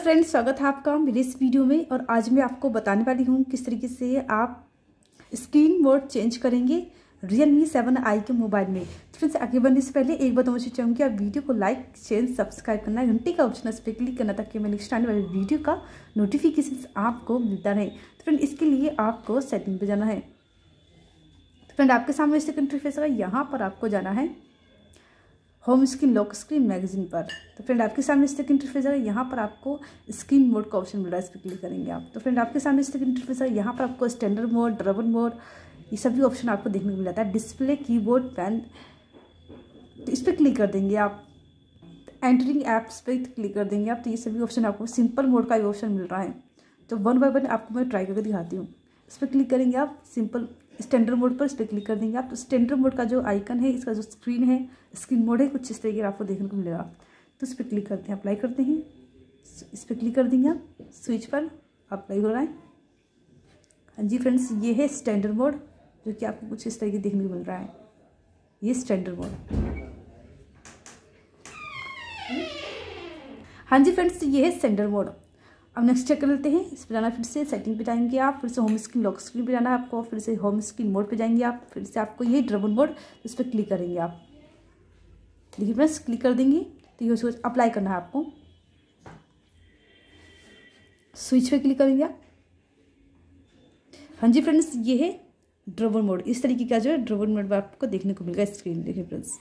friends स्वागत है आपका मेरे इस वीडियो में और आज मैं आपको बताने वाली हूँ किस तरीके से आप स्क्रीन मोड चेंज करेंगे रियल मी सेवन आई के मोबाइल में तो फ्रेंड्स आगे बढ़ने से पहले एक बात मुझे चाहूँगी आप वीडियो को लाइक शेयर सब्सक्राइब करना घंटी का ऑप्शन उस पर क्लिक करना ताकि मैं नेक्स्ट आने वाले वीडियो का नोटिफिकेशन आपको मिलता रहे तो फ्रेंड इसके लिए आपको सेटिंग पर जाना है तो फ्रेंड आपके सामने इससे कंट्री फेस होगा यहाँ पर आपको जाना है home screen lock screen magazine पर तो फ्रेंड आपके सामने इस तक इंटरफेस है यहाँ पर आपको स्क्रीन मोड का ऑप्शन मिल रहा है इस पर क्लिक करेंगे आप तो फ्रेंड आपके सामने इस तक इंटरफेस है यहाँ पर आपको स्टैंडर्ड मोड ड्रबन मोड ये सभी ऑप्शन आपको देखने को मिल जाता है डिस्प्ले कीबोर्ड पेन तो इस पर क्लिक कर देंगे आप एंटरिंग ऐप्स पर क्लिक कर देंगे आप तो ये सभी ऑप्शन आपको सिंपल मोड का ये ऑप्शन मिल रहा है तो वन बाय वन आपको मैं ट्राई करके दिखाती हूँ इस पर क्लिक करेंगे आप सिंपल स्टैंडर्ड मोड पर इस पर क्लिक कर देंगे आप तो स्टैंडर्ड मोड का जो आइकन है इसका जो स्क्रीन है स्क्रीन मोड है कुछ इस तरीके आपको देखने को मिलेगा तो इस पर क्लिक करते हैं अप्लाई करते हैं इस पर क्लिक कर देंगे आप स्विच पर अप्लाई हो रहा है हाँ जी फ्रेंड्स ये है स्टैंडर्ड मोड जो कि आपको कुछ इस तरीके देखने को मिल रहा है ये स्टैंडर्ड मोड हाँ जी फ्रेंड्स ये है स्टैंडर्ड मोड अब नेक्स्ट चेक कर लेते हैं इस पर जाना फिर से सेटिंग पे जाएंगे आप फिर से होम स्क्रीन लॉक स्क्रीन पे जाना है आपको फिर से होम स्क्रीन मोड पे जाएंगे आप फिर से आपको यही ड्रबल मोड इस पर क्लिक करेंगे आप देखिए फ्रेंड्स क्लिक कर देंगे तो ये उसको अप्लाई करना है आपको स्विच पे क्लिक करेंगे आप हाँ जी फ्रेंड्स ये है ड्रोबल मोड इस तरीके का जो है ड्रोबल मोड आपको देखने को मिलेगा स्क्रीन देखिए फ्रेंड्स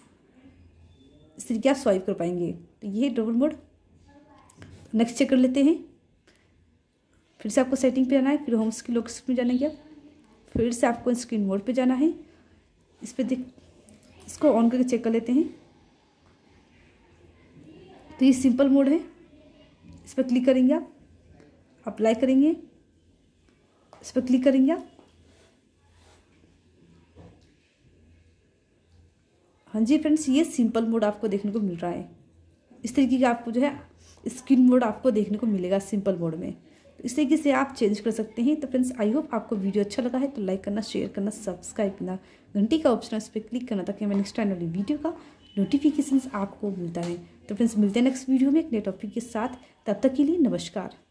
इस तरीके आप स्वाइप कर पाएंगे तो ये ड्रोबल मोड नेक्स्ट चेक कर लेते हैं फिर से आपको सेटिंग पे जाना है फिर होम स्क्रीन लोक स्क्रीन में जाएंगे आप फिर से आपको स्क्रीन मोड पे जाना है इस पर देख इसको ऑन करके चेक कर लेते हैं तो ये सिंपल मोड है इस पर क्लिक करेंगे आप अप्लाई करेंगे इस पर क्लिक करेंगे आप हाँ जी फ्रेंड्स ये सिंपल मोड आपको देखने को मिल रहा है इस तरीके का आपको जो है स्क्रीन मोड आपको देखने को मिलेगा सिंपल मोड में इस तरीके से आप चेंज कर सकते हैं तो फ्रेंड्स आई होप आपको वीडियो अच्छा लगा है तो लाइक करना शेयर करना सब्सक्राइब करना घंटी का ऑप्शन उस पर क्लिक करना ताकि मैं नेक्स्ट टाइम वाली वीडियो का नोटिफिकेशन आपको मिलता है तो फ्रेंड्स मिलते हैं नेक्स्ट वीडियो में एक नए टॉपिक के साथ तब तक के लिए नमस्कार